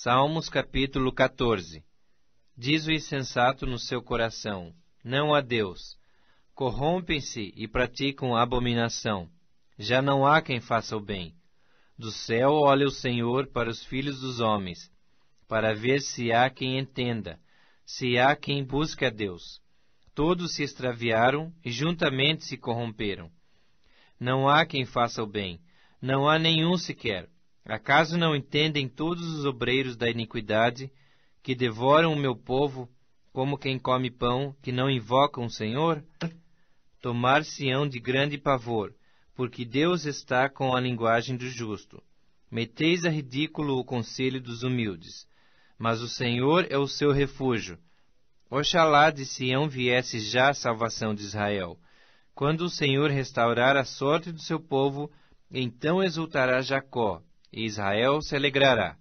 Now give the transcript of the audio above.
Salmos capítulo 14 Diz o insensato no seu coração: Não há Deus. Corrompem-se e praticam abominação. Já não há quem faça o bem. Do céu olha o Senhor para os filhos dos homens, para ver se há quem entenda, se há quem busque a Deus. Todos se extraviaram e juntamente se corromperam. Não há quem faça o bem, não há nenhum sequer. Acaso não entendem todos os obreiros da iniquidade que devoram o meu povo como quem come pão que não invocam o Senhor? Tomar-se-ão de grande pavor, porque Deus está com a linguagem do justo. Meteis a ridículo o conselho dos humildes, mas o Senhor é o seu refúgio. Oxalá de Sião viesse já a salvação de Israel. Quando o Senhor restaurar a sorte do seu povo, então exultará Jacó Israel se alegrará